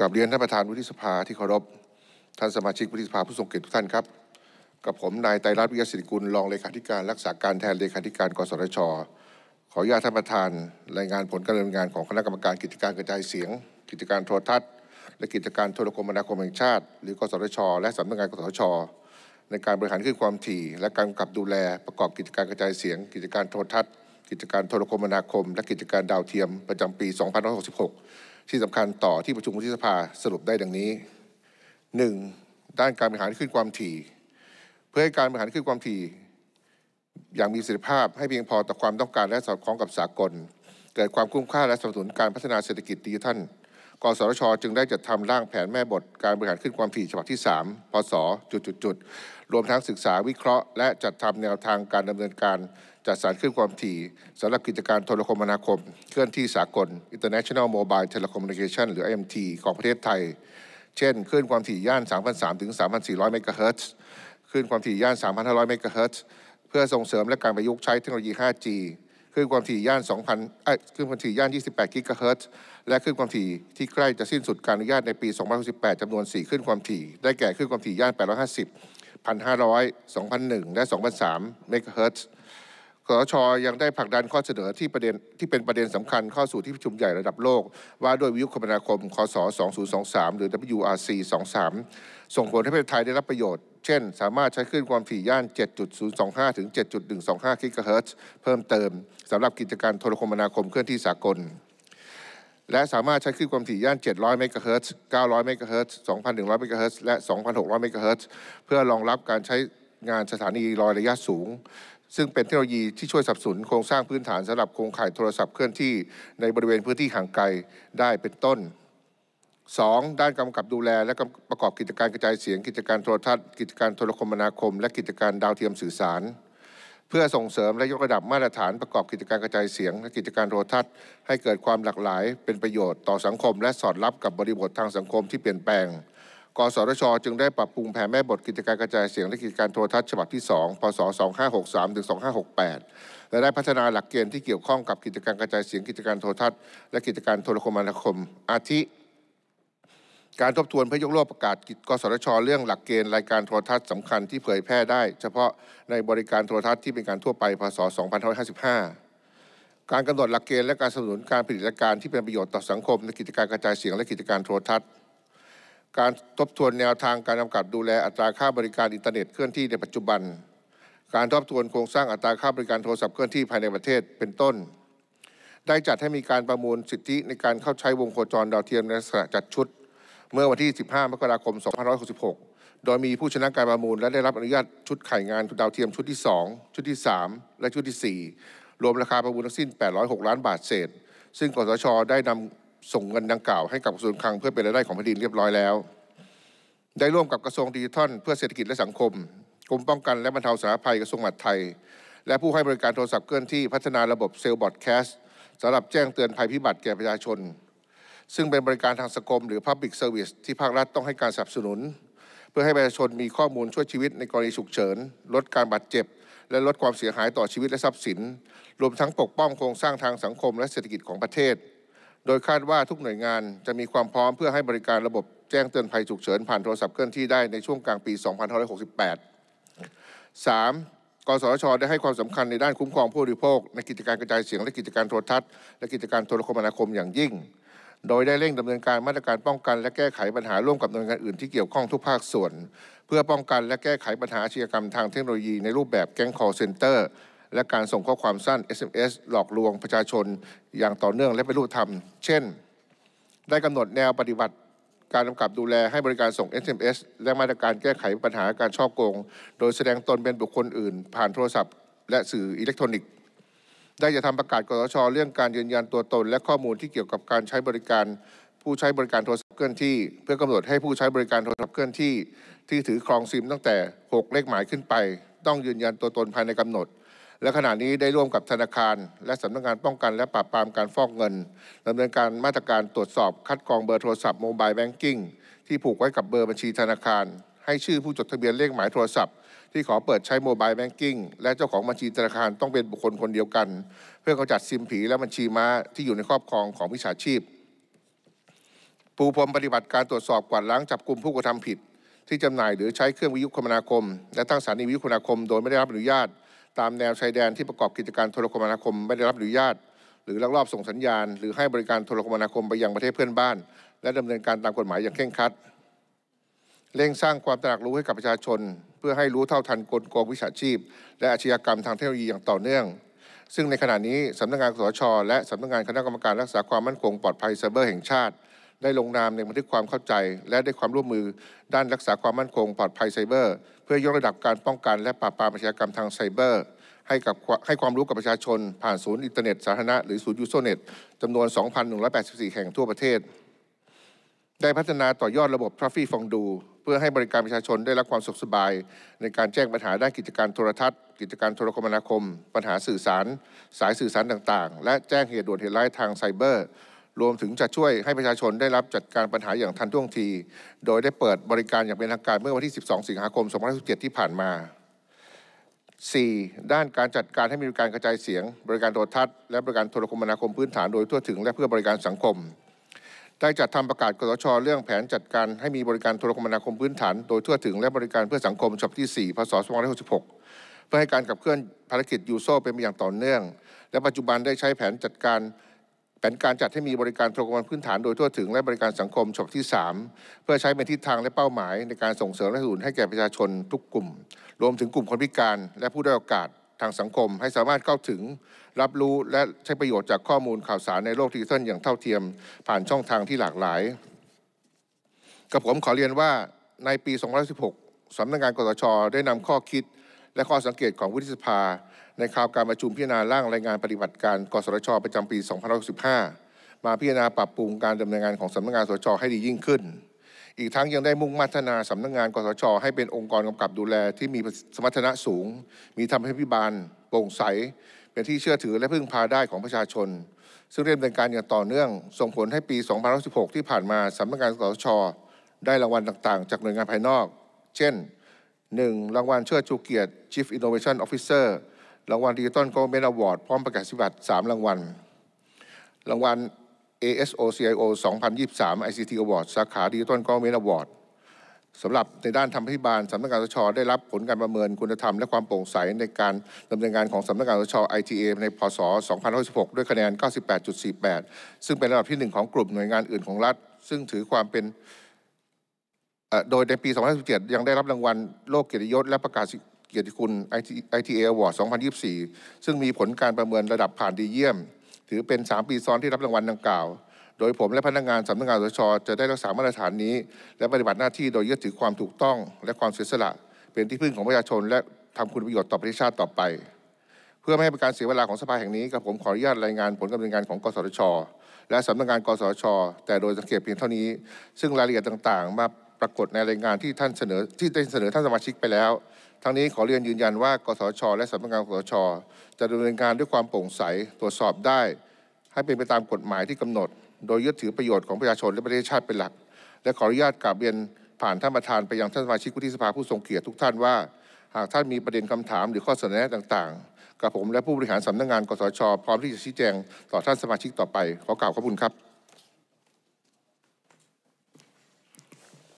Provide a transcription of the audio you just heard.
กับเรียนท่านประธานวุฒิสภาที่เคารพท่านสมาชิกวุฒิสภาผู้ทรงเกียรติทุกท่านครับกับผมนายไตรรัตน์วิยศิริกุลรองเลขาธิการรักษาการแทนเลขาธิการ กสชขออนุญาตท่านประธานรายงานผลการดำเนินงานของคณะกรรมการกิจการกระจายเสียง กิจการโทรทัศน์และกิจการโทรคมนาคมแห่งชาติ หรือกสชและสำนักงานกสชในการบริหารขึ้นความถี่และการกกับดูแลประกอบกิจการกระจายเสียง กิจการโทรทัศน์กิจการโทรคมนาคม และกิจการดาวเทียมประจำปี 2566ที่สำคัญต่อที่ประชุมวุฒิสภาสรุปได้ดังนี้ 1. ด้านการบริหารขึ้นความถี่ เพื่อให้การบริหารขึ้นความถี่ อย่างมีประสิทธิภาพให้เพียงพอต่อความต้องการและสอดคล้องกับสากลเกิดความคุ้มค่าและสนับสนุนการพัฒนาเศรษฐกิจดิจิทัลกสชจึงได้จัดทำร่างแผนแม่บทการบริหารขึ้นความถี่ฉบับที่ 3พศจุดจุดจุดรวมทั้งศึกษาวิเคราะห์ และจัดทำแนวทางการดำเนินการจัดสรรขึ้นความถี่สำหรับกิจการโทรคมนาคม เคลื่อนที่สากล International Mobile Telecommunication หรือ IMT ของประเทศไทย เช่น ขึ้นความถี่ย่าน 3,300ถึง3,400 เมกะเฮิรตซ์ขึ้นความถี่ย่าน 3,500 เมกะเฮิรตซ์ เพื่อส่งเสริมและการประยุกต์ใช้เทคโนโลยี 5G คลื่นความถี่ย่าน 2,000เอ้ยคลื่นความถี่ย่าน 28 กิกะเฮิรตซ์ และคลื่นความถี่ที่ใกล้จะสิ้นสุดการอนุญาตในปี 2018จำนวน4คลื่นความถี่ ได้แก่คลื่นความถี่ย่าน 850 1,500 2,001 และ 2,003 เมกะเฮิรตซ์ขอชอยังได้ผลักดันข้อเสนอที่ประเด็นที่เป็นประเด็นสำคัญเข้าสู่ที่ประชุมใหญ่ระดับโลกว่าด้วยวิทยุคมนาคมคศ2023 หรือ WRC 23 ส่งผลให้ประเทศไทยได้รับประโยชน์เช่น สามารถใช้คลื่นความถี่ย่าน7.025ถึง7.125กิกะเฮิรตซ์เพิ่มเติมสำหรับกิจการโทรคมนาคมเคลื่อนที่สากล และสามารถใช้คลื่นความถี่ย่าน700เมกะเฮิรตซ์900เมกะเฮิรตซ์2,100เมกะเฮิรตซ์และ2,600เมกะเฮิรตซ์เพื่อรองรับการใช้งานสถานีลอยระยะสูง ซึ่งเป็นเทคโนโลยีที่ช่วยสับสนโครงสร้างพื้นฐานสำหรับโครงข่ายโทรศัพท์เคลื่อนที่ในบริเวณพื้นที่ห่างไกลได้เป็นต้น 2. ด้านกำกับดูแลและประกอบกิจการกระจายเสียง กิจการโทรทัศน์กิจการโทรคมนาคม และกิจการดาวเทียมสื่อสาร เพื่อส่งเสริมและยกระดับมาตรฐานประกอบกิจการกระจายเสียงและกิจการโทรทัศน์ให้เกิดความหลากหลายเป็นประโยชน์ต่อสังคมและสอดรับกับบริบททางสังคมที่เปลี่ยนแปลง กสทชจึงได้ปรับปรุงแผนแม่บทกิจการกระจายเสียงและกิจการโทรทัศน์ฉบับที่2พศ2563-2568 และได้พัฒนาหลักเกณฑ์ที่เกี่ยวข้องกับกิจการกระจายเสียง กิจการโทรทัศน์และกิจการโทรคมนาคม อาทิการทบทวนเพื่อยกเลิกประกาศกิจกสชเรื่องหลักเกณฑ์รายการโทรทัศน์สำคัญที่เผยแพร่ได้เฉพาะในบริการโทรทัศน์ที่เป็นการทั่วไปพศ 2555 การกำหนดหลักเกณฑ์และการสนับสนุนการผลิตรายการที่เป็นประโยชน์ต่อสังคมในกิจการกระจายเสียงและกิจการโทรทัศน์ การทบทวนแนวทางการกำกับดูแลอัตราค่าบริการอินเทอร์เน็ตเคลื่อนที่ในปัจจุบัน การทบทวนโครงสร้างอัตราค่าบริการโทรศัพท์เคลื่อนที่ภายในประเทศเป็นต้น ได้จัดให้มีการประมูลสิทธิในการเข้าใช้วงโคจรดาวเทียมในลักษณะจัดชุดเมื่อวันที่ 15 มกราคม 2566 โดยมีผู้ชนะการประมูลและได้รับอนุญาตชุดไข่งานดาวเทียมชุดที่ 2 ชุดที่ 3 และชุดที่ 4 รวมราคาประมูลทั้งสิ้น 806 ล้านบาทเศษ ซึ่งกสชได้นำส่งเงินดังกล่าวให้กับกระทรวงคลังเพื่อเป็นรายได้ของแผ่นดินเรียบร้อยแล้ว ได้ร่วมกับกระทรวงดิจิทัล เพื่อเศรษฐกิจและสังคมกรมป้องกันและบรรเทาสาธารณภัยกระทรวงมหาดไทย และผู้ให้บริการโทรศัพท์เคลื่อนที่พัฒนาระบบเซลล์บอดแคสต์สำหรับแจ้งเตือนภัยพิบัติแก่ประชาชนซึ่งเป็นบริการทางสกคมหรือ Public Service ที่ภาครัฐต้องให้การสนับสนุน เพื่อให้ประชาชนมีข้อมูลช่วยชีวิตในกรณีฉุกเฉินลดการบาดเจ็บและลดความเสียหายต่อชีวิตและทรัพย์สิน รวมทั้งปกป้องโครงสร้างทางสังคมและเศรษฐกิจของประเทศ โดยคาดว่าทุกหน่วยงานจะมีความพร้อมเพื่อให้บริการระบบแจ้งเตือนภัยฉุกเฉินผ่านโทรศัพท์เคลื่อนที่ได้ในช่วงกลางปี 2568 3. กสชได้ให้ความสำคัญในด้านคุ้มครองผู้บริโภค ในกิจการกระจายเสียงและกิจการโทรทัศน์และกิจการโทรคมนาคมอย่างยิ่งโดยได้เร่งดำเนินการมาตรการป้องกันและแก้ไขปัญหาร่วมกับหน่วยงานอื่นที่เกี่ยวข้องทุกภาคส่วน เพื่อป้องกันและแก้ไขปัญหาอาชญากรรมทางเทคโนโลยีในรูปแบบแก๊งคอร์เซ็นเตอร์ และการส่งข้อความสั้น SMS หลอกลวงประชาชนอย่างต่อเนื่องและเป็นรูปธรรม เช่น ได้กำหนดแนวปฏิบัติ การกำกับดูแลให้บริการส่ง SMS และมาตรการแก้ไขปัญหาการช่อโกง โดยแสดงตนเป็นบุคคลอื่น ผ่านโทรศัพท์ และสื่ออิเล็กทรอนิกส์ได้จะทำประกาศกสชเรื่องการยืนยันตัวตนและข้อมูลที่เกี่ยวกับการใช้บริการ ผู้ใช้บริการโทรศัพท์เคลื่อนที่เพื่อกำหนดให้ผู้ใช้บริการโทรศัพท์เคลื่อนที่ ที่ถือครองซิมตั้งแต่ 6 เลขหมายขึ้นไป ต้องยืนยันตัวตนภายในกำหนด และขณะนี้ได้ร่วมกับธนาคาร และสำนักงานป้องกัน และปราบปรามการฟอกเงินดำเนินการมาตรการตรวจสอบ คัดกรองเบอร์โทรศัพท์โมบายแบงกิ้งที่ผูกไว้กับเบอร์บัญชีธนาคาร ให้ชื่อผู้จดทะเบียนเลขหมายโทรศัพท์ที่ขอเปิดใช้โมบายแบงกิ้งและเจ้าของบัญชีธนาคารต้องเป็นบุคคลคนเดียวกัน เพื่อเขาจัดซิมผีและบัญชีม้าที่อยู่ในครอบครองของวิชาชีพปูพรมปฏิบัติการตรวจสอบกวาดล้างจับกลุ่มผู้กระทำผิด ที่จำหน่ายหรือใช้เครื่องวิทยุคมนาคม และตั้งสถานีวิทยุคมนาคมโดยไม่ได้รับอนุญาต ตามแนวชายแดนที่ประกอบกิจการโทรคมนาคมไม่ได้รับอนุญาต หรือลักลอบส่งสัญญาณ หรือให้บริการโทรคมนาคมไปยังประเทศเพื่อนบ้าน และดำเนินการตามกฎหมายอย่างเคร่งครัดเร่งสร้างความตระหนักรู้ให้กับประชาชนเพื่อให้รู้เท่าทันกลโกงวิชาชีพ และอาชญากรรม ทางเทคโนโลยีอย่างต่อเนื่อง ซึ่งในขณะนี้สำนักงานสชและสำนักงานคณะกรรมการรักษาความมั่นคงปลอดภัยไซเบอร์ แห่งชาติ ได้ลงนามในบันทึกความเข้าใจ และได้ความร่วมมือด้านรักษาความมั่นคงปลอดภัยไซเบอร์ เพื่อยกระดับการป้องกัน และปราบปรามอาชญากรรมทางไซเบอร์ ให้กับให้ความรู้กับประชาชนผ่านศูนย์อินเทอร์เน็ตสาธารณะหรือศูนย์ยูโซเน็ตจำนวน 2,184 แห่งทั่วประเทศได้พัฒนาต่อยอดระบบทราฟฟี่ฟองดูพื่อให้บริการประชาชนได้รับความสุขสบาย ในการแจ้งปัญหาด้านกิจการโทรทัศน์ กิจการโทรคมนาคม ปัญหาสื่อสาร สายสื่อสารต่าง ๆ และแจ้งเหตุด่วนเหตุร้ายทางไซเบอร์ รวมถึงจะช่วยให้ประชาชนได้รับจัดการปัญหาอย่างทันท่วงที โดยได้เปิดบริการอย่างเป็นทางการเมื่อวันที่ 12 สิงหาคม 2567 ที่ผ่านมา 4. ด้านการจัดการให้มีการกระจายเสียง บริการโทรทัศน์และบริการโทรคมนาคมพื้นฐานโดยทั่วถึงและเพื่อบริการสังคมได้จัดทำประกาศกสชเรื่องแผนจัดการให้มีบริการโทรคมนาคมพื้นฐาน โดยทั่วถึงและบริการเพื่อสังคมฉบับที่ 4พศ 2566 เพื่อให้การกับเคลื่อนภารกิจยูโซเป็นไปอย่างต่อเนื่อง และปัจจุบันได้ใช้แผนจัดการ แผนการจัดให้มีบริการโทรคมนาคมพื้นฐานโดยทั่วถึงและบริการสังคมฉบับที่ 3 เพื่อใช้เป็นทิศทางและเป้าหมาย ในการส่งเสริมและสนับสนุนให้แก่ประชาชนทุกกลุ่ม รวมถึงกลุ่มคนพิการ และผู้ด้อยโอกาสทางสังคมให้สามารถเข้าถึงรับรู้และใช้ประโยชน์จากข้อมูลข่าวสารในโลกดิจิทัลอย่างเท่าเทียม ผ่านช่องทางที่หลากหลาย กับผมขอเรียนว่าในปี2016 สำนักงานกตชได้นำข้อคิดและข้อสังเกตของวุฒิสภา ในคราวการประชุมพิจารณาร่างรายงานปฏิบัติการกสชประจำปี 2565มาพิจารณาปรับปรุงการดำเนินงานของสำนักงานกสชให้ดียิ่งขึ้นอีกทั้งยังได้มุ่งพัฒนาสำนักงงานกสช ให้เป็นองค์กรกำกับดูแลที่มีสมรรถนะสูง มีทำให้พิบาล โปร่งใส เป็นที่เชื่อถือและพึ่งพาได้ของประชาชน ซึ่งเริ่มดำเนินการอย่างต่อเนื่อง ส่งผลให้ปี 2016 ที่ผ่านมาสำนักงงานกสชได้รางวัลต่างๆ จากหน่วยงานภายนอก เช่น 1. รางวัลเชิดชูเกียรติ Chief Innovation Officer รางวัลดิจิตอลโกลเมนอวอร์ดพร้อมประกาศสิบัตร3รางวัลรางวัล ASOCIO 2023 ICT Award สาขาดิจิทัลกองเมนอวอร์ดสำหรับในด้านทำพิบาลสำนักงานสชได้รับผลการประเมินคุณธรรม และความโปร่งใสในการดำเนินงานของสำนักงานสช ITA ในพศ 2516ด้วยคะแนน 98.48 ซึ่งเป็นระดับที่ 1 ของกลุ่มหน่วยงานอื่นของรัฐ ซึ่งถือความเป็น โดยในปี2017ยังได้รับรางวัลโลกเกียรติยศและประกาศเกียรติคุณ ITA Award 2024 ซึ่งมีผลการประเมินระดับผ่านดีเยี่ยมถือเป็น 3 ปีซ้อนที่รับรางวัลดังกล่าว โดยผมและพนักงานสำนักงานสชจะได้รักษามาตรฐานนี้ และปฏิบัติหน้าที่โดยยึดถือความถูกต้อง และความเสียสละเป็นที่พึ่งของประชาชน และทำคุณประโยชน์ต่อประเทศชาติต่อไป เพื่อไม่ให้เป็นการเสียเวลาของสภาแห่งนี้กับ ผมขออนุญาตรายงานผลการดำเนินงานของกสชและสำนักงานกสชแต่โดยสังเกตเพียงเท่านี้ ซึ่งรายละเอียดต่างๆ มาปรากฏในรายงานที่ท่านเสนอที่ได้เสนอท่านสมาชิกไปแล้วทั้งนี้ขอเรียนยืนยันว่ากสชและสำนักงานกสชจะดำเนินการด้วยความโปร่งใสตรวจสอบได้ให้เป็นไปตามกฎหมายที่กำหนด โดยยึดถือประโยชน์ของประชาชนและประเทศชาติเป็นหลัก และขออนุญาตกราบเรียนผ่านท่านประธานไปยังท่านสมาชิกวุฒิสภาผู้ทรงเกียรติทุกท่านว่า หากท่านมีประเด็นคำถามหรือข้อเสนอแนะต่างๆ กับผมและผู้บริหารสำนักงาน กสช พร้อมที่จะชี้แจงต่อท่านสมาชิกต่อไปขอกล่าวขอบคุณครับ